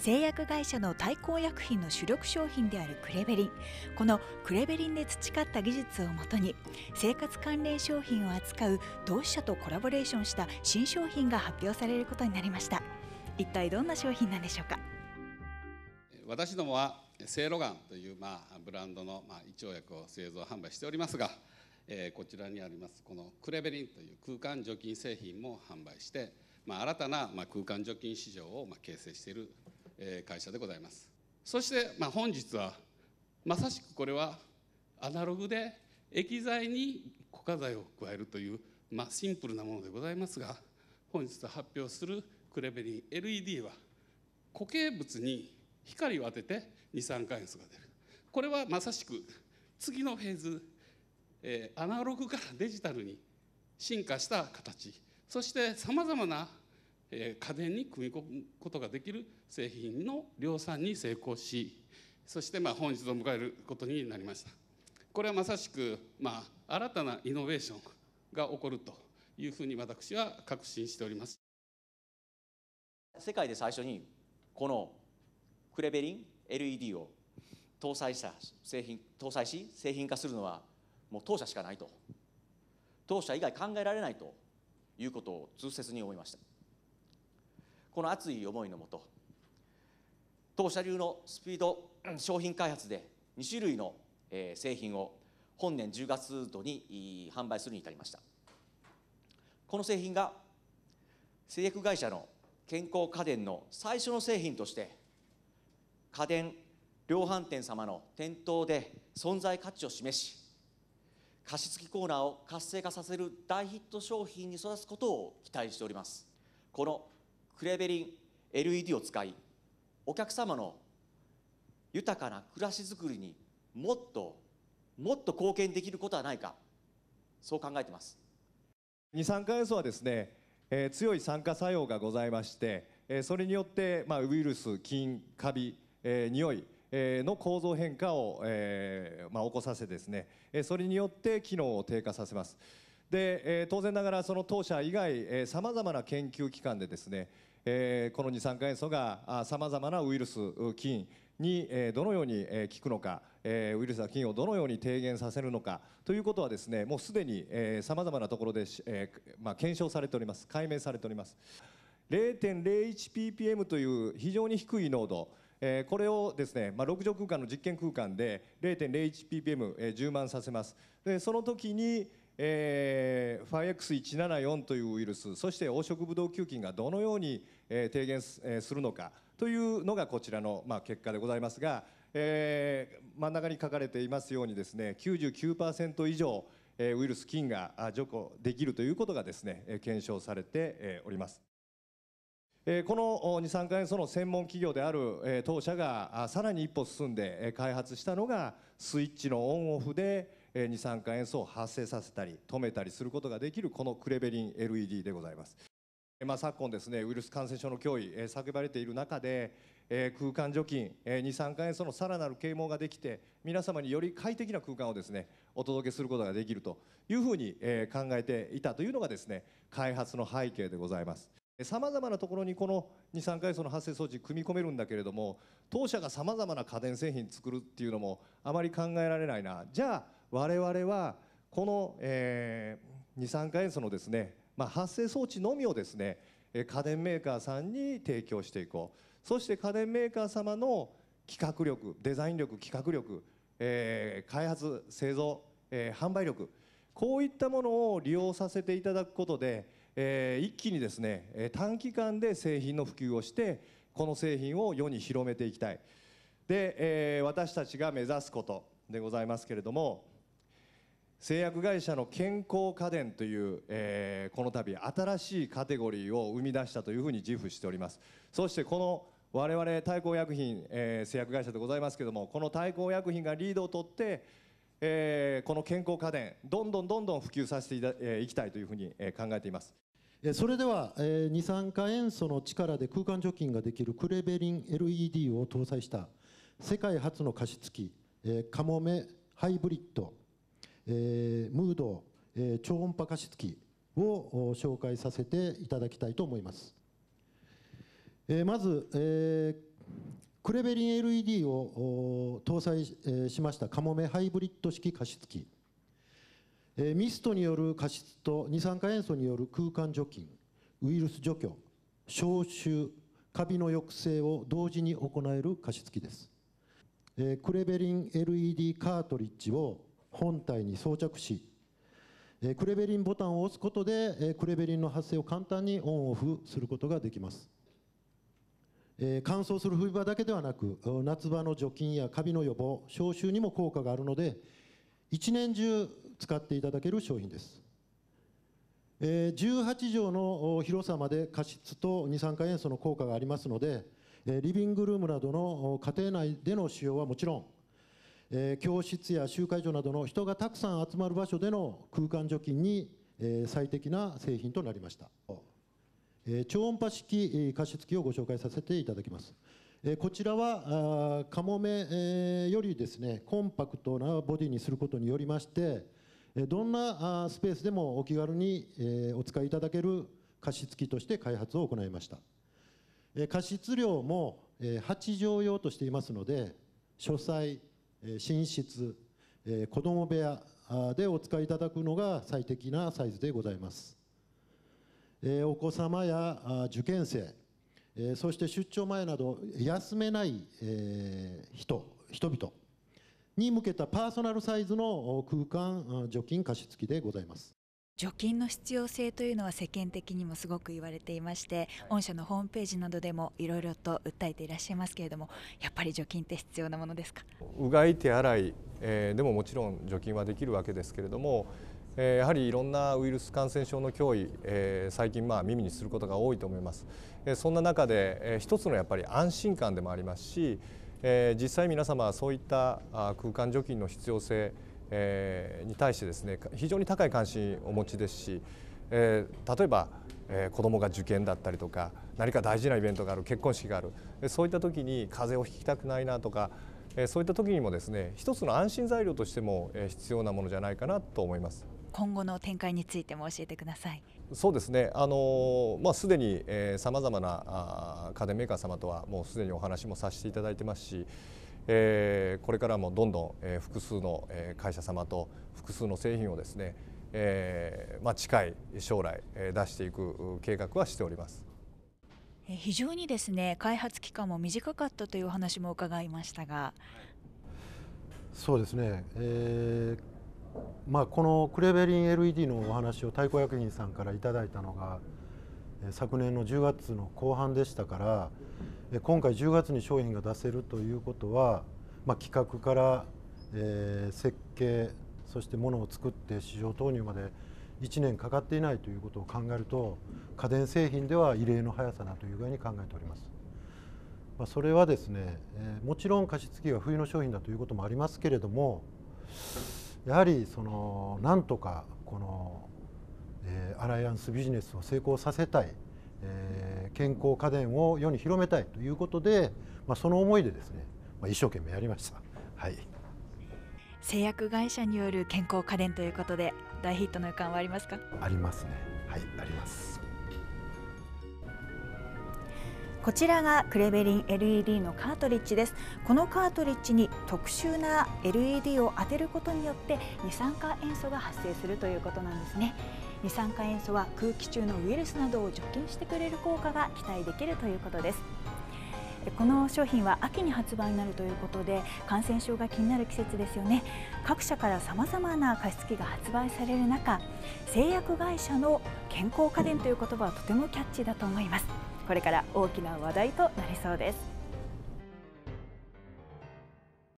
製薬会社の対抗薬品の主力商品であるクレベリンこのクレベリンで培った技術をもとに生活関連商品を扱う同志社とコラボレーションした新商品が発表されることになりました一体どんな商品なんでしょうか私どもはセイロガンという、まあ、ブランドの、まあ、胃腸薬を製造販売しておりますが、えこちらにありますこのクレベリンという空間除菌製品も販売して、まあ、新たな、まあ、空間除菌市場を、まあ、形成している会社でございますそして、まあ、本日はまさしくこれはアナログで液剤に固化剤を加えるという、まあ、シンプルなものでございますが本日発表するクレベリン LED は固形物に光を当てて二酸化塩素が出るこれはまさしく次のフェーズ、えー、アナログからデジタルに進化した形そしてさまざまなえ家電に組み込むことができる製品の量産に成功しそしてま本日を迎えることになりましたこれはまさしくま新たなイノベーションが起こるというふうに私は確信しております世界で最初にこのクレベリン LED を搭載した製品搭載し製品化するのはもう当社しかないと当社以外考えられないということを痛切に思いましたこの熱い思いのもと当社流のスピード商品開発で2種類の製品を本年10月度に販売するに至りましたこの製品が製薬会社の健康家電の最初の製品として家電量販店様の店頭で存在価値を示し加湿器コーナーを活性化させる大ヒット商品に育つことを期待しておりますこのクレベリン LED を使いお客様の豊かな暮らしづくりにもっともっと貢献できることはないかそう考えてます二酸化塩素はですね、えー、強い酸化作用がございまして、えー、それによって、まあ、ウイルス菌カビ、えー、匂いの構造変化を、えーまあ、起こさせですねそれによって機能を低下させますで、えー、当然ながらその当社以外さまざまな研究機関でですね、えー、この二酸化塩素がさまざまなウイルス菌に、えどのように効くのか、えウイルスや菌をどのように低減させるのかということはですねもうすでにさまざまなところで、えまあ、検証されております解明されております。0.01ppm という非常に低い濃度えこれをですね、まあ、6畳空間の実験空間で 0.01ppm、え充満させますでその時に、えー、5X174 というウイルスそして黄色ブドウ球菌がどのように、えー、低減す,、えー、するのかというのがこちらの、まあ、結果でございますが、えー、真ん中に書かれていますようにですね99%以上、えー、ウイルス菌が除去できるということがですね検証されております。この二酸化塩素の専門企業である当社がさらに一歩進んで開発したのがスイッチのオンオフで二酸化塩素を発生させたり止めたりすることができるこのクレベリン LED でございます、まあ、昨今ですねウイルス感染症の脅威、叫ばれている中で、空間除菌、二酸化塩素のさらなる啓蒙ができて皆様により快適な空間をですねお届けすることができるというふうに、考えていたというのがですね開発の背景でございますさまざまなところにこの二酸化塩素の発生装置組み込めるんだけれども当社がさまざまな家電製品作るっていうのもあまり考えられないなじゃあ我々はこの、えー、二酸化塩素のですね、まあ、発生装置のみをですね家電メーカーさんに提供していこうそして家電メーカー様の企画力デザイン力企画力、えー、開発製造、えー、販売力こういったものを利用させていただくことで、えー、一気にですね短期間で製品の普及をしてこの製品を世に広めていきたいで、えー、私たちが目指すことでございますけれども製薬会社の健康家電という、えー、この度新しいカテゴリーを生み出したというふうに自負しておりますそしてこの我々対抗薬品、えー、製薬会社でございますけどもこの対抗薬品がリードを取って、えー、この健康家電どんどんどんどん普及させていた、えー、いきたいというふうに、え考えていますそれでは、えー、二酸化塩素の力で空間除菌ができるクレベリン LED を搭載した世界初の加湿器、えー、カモメハイブリッドえー、ムード、えー、超音波加湿器を紹介させていただきたいと思います。えー、まず、えクレベリン LED を搭載しましたカモメハイブリッド式加湿器、えミストによる加湿と二酸化塩素による空間除菌ウイルス除去消臭カビの抑制を同時に行える加湿器です、えクレベリン LED カートリッジを本体に装着し、えクレベリンボタンを押すことで、えクレベリンの発生を簡単にオンオフすることができます。え乾燥する冬場だけではなく夏場の除菌やカビの予防消臭にも効果があるので一年中使っていただける商品です、え18畳の広さまで加湿と二酸化塩素の効果がありますのでリビングルームなどの家庭内での使用はもちろんえ教室や集会所などの人がたくさん集まる場所での空間除菌に、え最適な製品となりました、え超音波式加湿器をご紹介させていただきますこちらはカモメよりですねコンパクトなボディにすることによりましてどんなスペースでもお気軽にお使いいただける加湿器として開発を行いました加湿量も8畳用としていますので書斎寝室、子供部屋でお使いいただくのが最適なサイズでございます。お子様や受験生、そして出張前など休めない人人々に向けたパーソナルサイズの空間除菌加湿器でございます。除菌の必要性というのは世間的にもすごく言われていまして、はい、御社のホームページなどでもいろいろと訴えていらっしゃいますけれどもやっぱり除菌って必要なものですかうがい手洗い、えー、でももちろん除菌はできるわけですけれども、えー、やはりいろんなウイルス感染症の脅威、えー、最近まあ耳にすることが多いと思います、えそんな中で、えー、一つのやっぱり安心感でもありますし、え実際皆様はそういったあ空間除菌の必要性えー、に対してですね非常に高い関心をお持ちですし、えー、例えば、えー、子どもが受験だったりとか何か大事なイベントがある結婚式があるそういった時に風邪をひきたくないなとか、えー、そういった時にもですね一つの安心材料としても、えー、必要なものじゃないかなと思います。今後の展開についても教えてください。そうですね。あのまあすでにさまざまなあ家電メーカー様とはもうすでにお話もさせていただいてますし、えー、これからもどんどん、えー、複数の、え会社様と複数の製品をですね、えーまあ、近い将来、えー、出していく計画はしております。非常にですね開発期間も短かったというお話も伺いましたがそうですね、えーまあ、このクレベリン LED のお話を太鼓薬品さんからいただいたのが昨年の10月の後半でしたから今回10月に商品が出せるということは、まあ、企画から、えー、設計そしてものを作って市場投入まで1年かかっていないということを考えると家電製品では異例の速さだという具合に考えております。まあ、それはですね、えー、もちろん加湿器が冬の商品だということもありますけれどもやはりそのなんとかこのえー、アライアンスビジネスを成功させたい、えー、健康家電を世に広めたいということで、まあ、その思いでですね、まあ、一生懸命やりました。はい製薬会社による健康家電ということで大ヒットの予感はありますかありますねはいありますこちらがクレベリン LED のカートリッジですこのカートリッジに特殊な LED を当てることによって二酸化塩素が発生するということなんですね二酸化塩素は空気中のウイルスなどを除菌してくれる効果が期待できるということですこの商品は秋に発売になるということで感染症が気になる季節ですよね各社からさまざまな加湿器が発売される中製薬会社の健康家電という言葉はとてもキャッチーだと思いますこれから大きな話題となりそうです